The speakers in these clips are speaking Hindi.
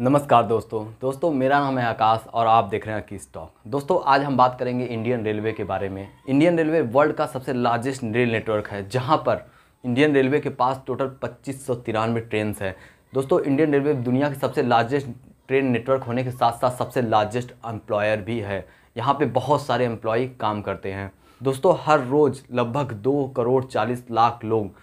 नमस्कार दोस्तों दोस्तों मेरा नाम है आकाश और आप देख रहे हैं की स्टॉक दोस्तों आज हम बात करेंगे इंडियन रेलवे के बारे में इंडियन रेलवे वर्ल्ड का सबसे लार्जेस्ट रेल नेटवर्क है जहाँ पर इंडियन रेलवे के पास टोटल पच्चीस सौ तिरानवे ट्रेन है दोस्तों इंडियन रेलवे दुनिया के सबसे लार्जेस्ट ट्रेन नेटवर्क होने के साथ साथ सबसे लार्जेस्ट एम्प्लॉयर भी है यहाँ पर बहुत सारे एम्प्लॉय काम करते हैं दोस्तों हर रोज़ लगभग दो करोड़ चालीस लाख लोग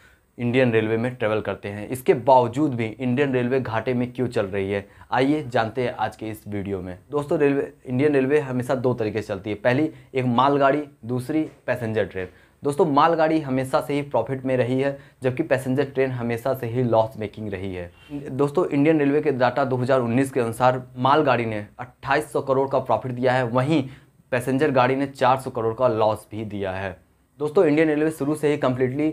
इंडियन रेलवे में ट्रेवल करते हैं इसके बावजूद भी इंडियन रेलवे घाटे में क्यों चल रही है आइए जानते हैं आज के इस वीडियो में दोस्तों रेलवे इंडियन रेलवे हमेशा दो तरीके से चलती है पहली एक मालगाड़ी दूसरी पैसेंजर ट्रेन दोस्तों मालगाड़ी हमेशा से ही प्रॉफिट में रही है जबकि पैसेंजर ट्रेन हमेशा से ही लॉस मेकिंग रही है दोस्तों इंडियन रेलवे के डाटा 2019 के अनुसार मालगाड़ी ने 2800 करोड़ का प्रॉफिट दिया है वहीं पैसेंजर गाड़ी ने 400 करोड़ का लॉस भी दिया है दोस्तों इंडियन रेलवे शुरू से ही कम्प्लीटली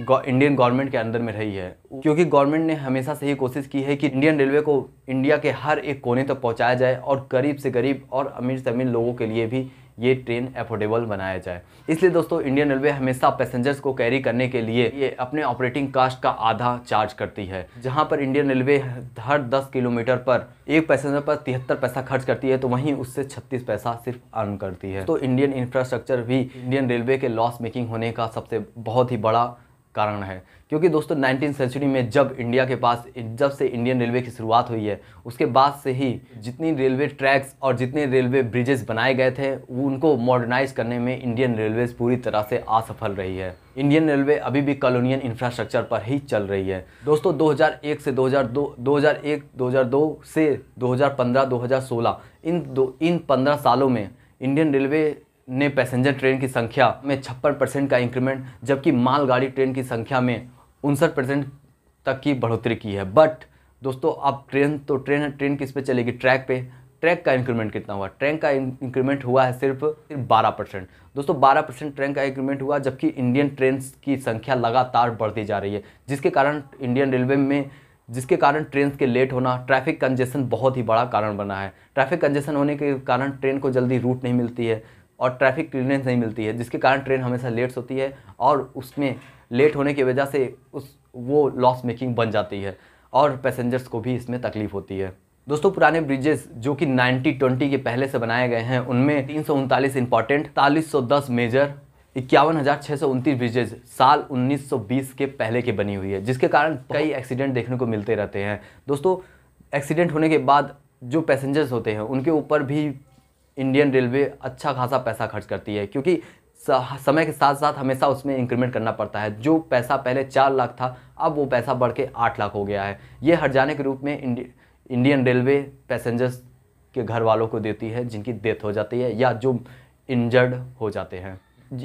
इंडियन गवर्नमेंट के अंदर में रही है क्योंकि गवर्नमेंट ने हमेशा से ही कोशिश की है कि इंडियन रेलवे को इंडिया के हर एक कोने तक तो पहुंचाया जाए और गरीब से गरीब और अमीर से अमीर लोगों के लिए भी ये ट्रेन अफोर्डेबल बनाया जाए इसलिए दोस्तों इंडियन रेलवे हमेशा पैसेंजर्स को कैरी करने के लिए ये अपने ऑपरेटिंग कास्ट का आधा चार्ज करती है जहाँ पर इंडियन रेलवे हर 10 किलोमीटर पर एक पैसेंजर पर तिहत्तर पैसा खर्च करती है तो वहीं उससे 36 पैसा सिर्फ अर्न करती है तो इंडियन इंफ्रास्ट्रक्चर भी इंडियन रेलवे के लॉस मेकिंग होने का सबसे बहुत ही बड़ा कारण है क्योंकि दोस्तों नाइनटीन सेंचुरी में जब इंडिया के पास जब से इंडियन रेलवे की शुरुआत हुई है उसके बाद से ही जितनी रेलवे ट्रैक्स और जितने रेलवे ब्रिजेस बनाए गए थे उनको मॉडर्नाइज करने में इंडियन रेलवे पूरी तरह से असफल रही है इंडियन रेलवे अभी भी कॉलोनियन इंफ्रास्ट्रक्चर पर ही चल रही है दोस्तों 2001 से 2002 2001 2002 से 2015 2016 इन दो इन पंद्रह सालों में इंडियन रेलवे ने पैसेंजर ट्रेन की संख्या में छप्पन परसेंट का इंक्रीमेंट जबकि मालगाड़ी ट्रेन की संख्या में उनसठ परसेंट तक की बढ़ोतरी की है बट दोस्तों अब ट्रेन तो ट्रेन है ट्रेन किस पे चलेगी ट्रैक पे ट्रैक का इंक्रीमेंट कितना हुआ ट्रेन का इंक्रीमेंट हुआ है सिर्फ सिर्फ बारह परसेंट दोस्तों बारह परसेंट ट्रेन का इंक्रीमेंट हुआ जबकि इंडियन ट्रेन की संख्या लगातार बढ़ती जा रही है जिसके कारण इंडियन रेलवे में जिसके कारण ट्रेन के लेट होना ट्रैफिक कंजेशन बहुत ही बड़ा कारण बना है ट्रैफिक कंजेशन होने के कारण ट्रेन को जल्दी रूट नहीं मिलती है और ट्रैफिक क्लियरेंस नहीं मिलती है जिसके कारण ट्रेन हमेशा लेट्स होती है और उसमें लेट होने की वजह से उस वो लॉस मेकिंग बन जाती है और पैसेंजर्स को भी इसमें तकलीफ़ होती है दोस्तों पुराने ब्रिजेस जो कि 90 ट्वेंटी के पहले से बनाए गए हैं उनमें तीन सौ उनतालीस इंपॉर्टेंट तालीस सौ दस मेजर इक्यावन हज़ार छः सौ उनतीस ब्रिजेज साल उन्नीस सौ बीस के पहले के बनी हुई है जिसके कारण कई एक्सीडेंट देखने को मिलते रहते हैं दोस्तों एक्सीडेंट होने के बाद जो पैसेंजर्स होते हैं उनके ऊपर भी इंडियन रेलवे अच्छा खासा पैसा खर्च करती है क्योंकि समय के साथ साथ हमेशा उसमें इंक्रीमेंट करना पड़ता है जो पैसा पहले चार लाख था अब वो पैसा बढ़ के आठ लाख हो गया है ये हर जाने के रूप में इंडियन रेलवे पैसेंजर्स के घर वालों को देती है जिनकी डेथ हो जाती है या जो इंजर्ड हो जाते हैं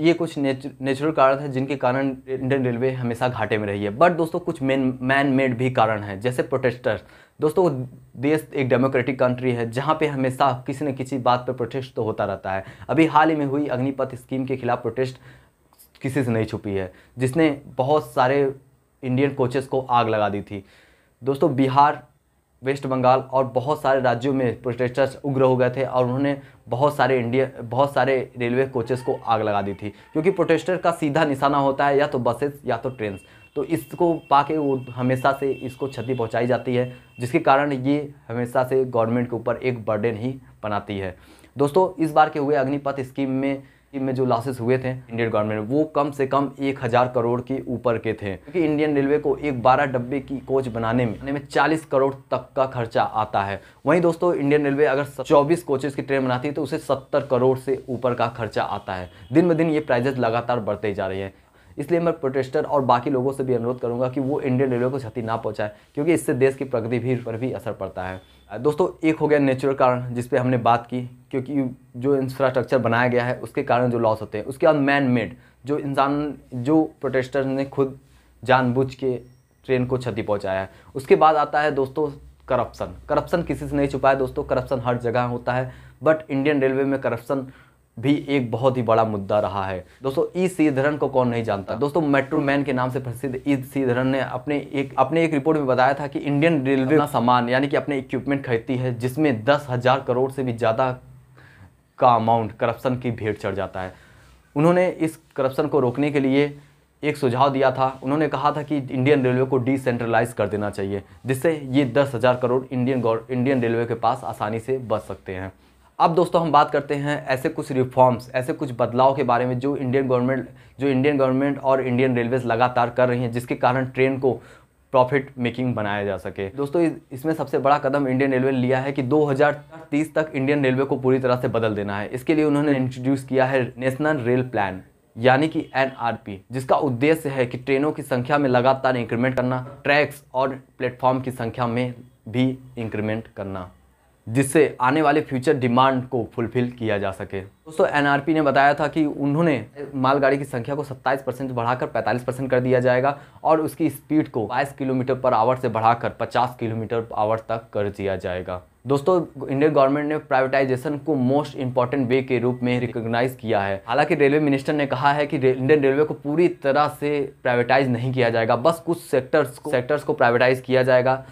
ये कुछ नेचुरल कारण है जिनके कारण इंडियन रेलवे हमेशा घाटे में रही है बट दोस्तों कुछ मैन मैन मेड भी कारण हैं जैसे प्रोटेस्टर्स दोस्तों देश एक डेमोक्रेटिक कंट्री है जहाँ पे हमेशा किसी न किसी बात पर प्रोटेस्ट तो होता रहता है अभी हाल ही में हुई अग्निपथ स्कीम के खिलाफ प्रोटेस्ट किसी से नहीं छुपी है जिसने बहुत सारे इंडियन कोचेस को आग लगा दी थी दोस्तों बिहार वेस्ट बंगाल और बहुत सारे राज्यों में प्रोटेस्टर्स उग्र हो गए थे और उन्होंने बहुत सारे इंडिया बहुत सारे रेलवे कोचेस को आग लगा दी थी क्योंकि प्रोटेस्टर का सीधा निशाना होता है या तो बसेस या तो ट्रेन्स तो इसको पाके वो हमेशा से इसको क्षति पहुंचाई जाती है जिसके कारण ये हमेशा से गवर्नमेंट के ऊपर एक बर्डन ही बनाती है दोस्तों इस बार के हुए अग्निपथ स्कीम में में जो लॉसेस हुए थे इंडियन गवर्नमेंट वो कम से कम एक हज़ार करोड़ के ऊपर के थे क्योंकि इंडियन रेलवे को एक बारह डब्बे की कोच बनाने में में चालीस करोड़ तक का खर्चा आता है वहीं दोस्तों इंडियन रेलवे अगर चौबीस कोचेस की ट्रेन बनाती है तो उसे सत्तर करोड़ से ऊपर का खर्चा आता है दिन ब दिन ये प्राइजेस लगातार बढ़ते जा रही है इसलिए मैं प्रोटेस्टर और बाकी लोगों से भी अनुरोध करूँगा कि वो इंडियन रेलवे को क्षति ना पहुँचाए क्योंकि इससे देश की प्रगति भी पर भी असर पड़ता है दोस्तों एक हो गया नेचुरल कारण जिस पर हमने बात की क्योंकि जो इंफ्रास्ट्रक्चर बनाया गया है उसके कारण जो लॉस होते हैं उसके बाद मैन मेड जो इंसान जो प्रोटेस्टर ने खुद जानबूझ के ट्रेन को क्षति पहुँचाया है उसके बाद आता है दोस्तों करप्शन करप्शन किसी से नहीं छुपाया दोस्तों करप्शन हर जगह होता है बट इंडियन रेलवे में करप्शन भी एक बहुत ही बड़ा मुद्दा रहा है दोस्तों ई श्रीधरन को कौन नहीं जानता दोस्तों मेट्रो मैन के नाम से प्रसिद्ध ई श्रीधरन ने अपने एक अपने एक रिपोर्ट में बताया था कि इंडियन रेलवे का सामान यानी कि अपने इक्विपमेंट खरीदती है जिसमें दस हज़ार करोड़ से भी ज़्यादा का अमाउंट करप्शन की भेंट चढ़ जाता है उन्होंने इस करप्शन को रोकने के लिए एक सुझाव दिया था उन्होंने कहा था कि इंडियन रेलवे को डिसेंट्रलाइज कर देना चाहिए जिससे ये दस हज़ार करोड़ इंडियन इंडियन रेलवे के पास आसानी से बच सकते हैं अब दोस्तों हम बात करते हैं ऐसे कुछ रिफॉर्म्स ऐसे कुछ बदलाव के बारे में जो इंडियन गवर्नमेंट जो इंडियन गवर्नमेंट और इंडियन रेलवेज़ लगातार कर रही हैं जिसके कारण ट्रेन को प्रॉफिट मेकिंग बनाया जा सके दोस्तों इसमें सबसे बड़ा कदम इंडियन रेलवे ने लिया है कि 2030 तक इंडियन रेलवे को पूरी तरह से बदल देना है इसके लिए उन्होंने इंट्रोड्यूस किया है नेशनल रेल प्लान यानी कि एन जिसका उद्देश्य है कि ट्रेनों की संख्या में लगातार इंक्रीमेंट करना ट्रैक्स और प्लेटफॉर्म की संख्या में भी इंक्रीमेंट करना जिससे आने वाले फ्यूचर डिमांड को फुलफिल किया जा सके दोस्तों एनआरपी ने बताया था कि उन्होंने मालगाड़ी की संख्या को 27 परसेंट बढ़ाकर 45 परसेंट कर दिया जाएगा और उसकी स्पीड को 22 किलोमीटर पर आवर से बढ़ाकर 50 किलोमीटर आवर तक कर दिया जाएगा दोस्तों इंडियन गवर्नमेंट ने प्राइवेटाइजेशन को मोस्ट इंपॉर्टेंट वे के रूप में रिकोगनाइज किया है हालांकि रेलवे मिनिस्टर ने कहा है कि रे, इंडियन रेलवे को पूरी तरह से प्राइवेटाइज नहीं किया जाएगा बस कुछ सेक्टर्स को सेक्टर्स को प्राइवेटाइज किया जाएगा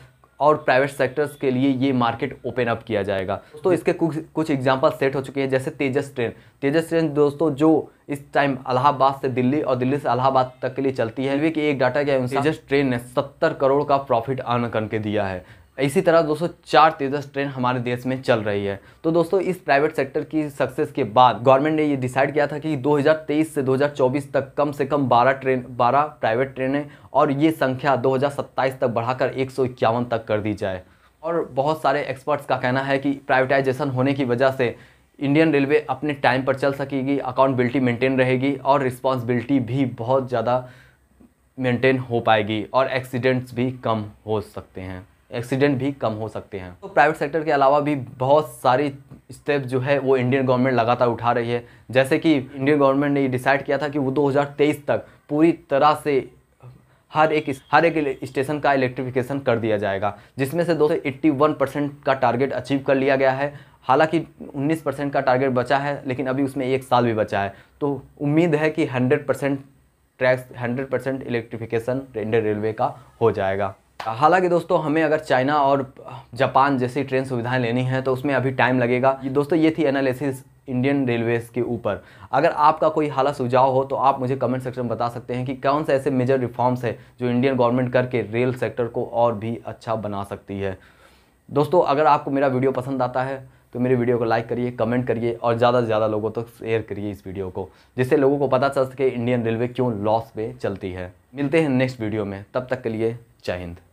और प्राइवेट सेक्टर्स के लिए ये मार्केट ओपन अप किया जाएगा तो इसके कुछ कुछ एग्जाम्पल सेट हो चुके हैं जैसे तेजस ट्रेन तेजस ट्रेन दोस्तों जो इस टाइम अलाहाबाद से दिल्ली और दिल्ली से अलाहाबाद तक के लिए चलती है रेलवे की एक डाटा के अनुसार तेजस ट्रेन ने सत्तर करोड़ का प्रॉफिट अर्न करके दिया है इसी तरह दोस्तों चार तेजस ट्रेन हमारे देश में चल रही है तो दोस्तों इस प्राइवेट सेक्टर की सक्सेस के बाद गवर्नमेंट ने ये डिसाइड किया था कि 2023 से 2024 तक कम से कम 12 ट्रेन 12 प्राइवेट ट्रेनें और ये संख्या 2027 तक बढ़ाकर एक तक कर दी जाए और बहुत सारे एक्सपर्ट्स का कहना है कि प्राइवेटाइजेशन होने की वजह से इंडियन रेलवे अपने टाइम पर चल सकेगी अकाउंटबिलिटी मेंटेन रहेगी और रिस्पॉन्सिबिलिटी भी बहुत ज़्यादा मेंटेन हो पाएगी और एक्सीडेंट्स भी कम हो सकते हैं एक्सीडेंट भी कम हो सकते हैं तो प्राइवेट सेक्टर के अलावा भी बहुत सारी स्टेप जो है वो इंडियन गवर्नमेंट लगातार उठा रही है जैसे कि इंडियन गवर्नमेंट ने ये डिसाइड किया था कि वो 2023 तक पूरी तरह से हर एक हर एक स्टेशन का इलेक्ट्रिफिकेशन कर दिया जाएगा जिसमें से दो सौ एट्टी वन परसेंट का टारगेट अचीव कर लिया गया है हालांकि 19 परसेंट का टारगेट बचा है लेकिन अभी उसमें एक साल भी बचा है तो उम्मीद है कि 100 percent tracks hundred percent electrification Indian railway का हो जाएगा हालांकि दोस्तों हमें अगर चाइना और जापान जैसी ट्रेन सुविधाएं लेनी है तो उसमें अभी टाइम लगेगा दोस्तों ये थी एनालिसिस इंडियन रेलवेज़ के ऊपर अगर आपका कोई हाला सुझाव हो तो आप मुझे कमेंट सेक्शन में बता सकते हैं कि कौन से ऐसे मेजर रिफॉर्म्स हैं जो इंडियन गवर्नमेंट करके रेल सेक्टर को और भी अच्छा बना सकती है दोस्तों अगर आपको मेरा वीडियो पसंद आता है तो मेरे वीडियो को लाइक करिए कमेंट करिए और ज़्यादा से ज़्यादा लोगों तक तो शेयर करिए इस वीडियो को जिससे लोगों को पता चल सके इंडियन रेलवे क्यों लॉस में चलती है मिलते हैं नेक्स्ट वीडियो में तब तक के लिए जय हिंद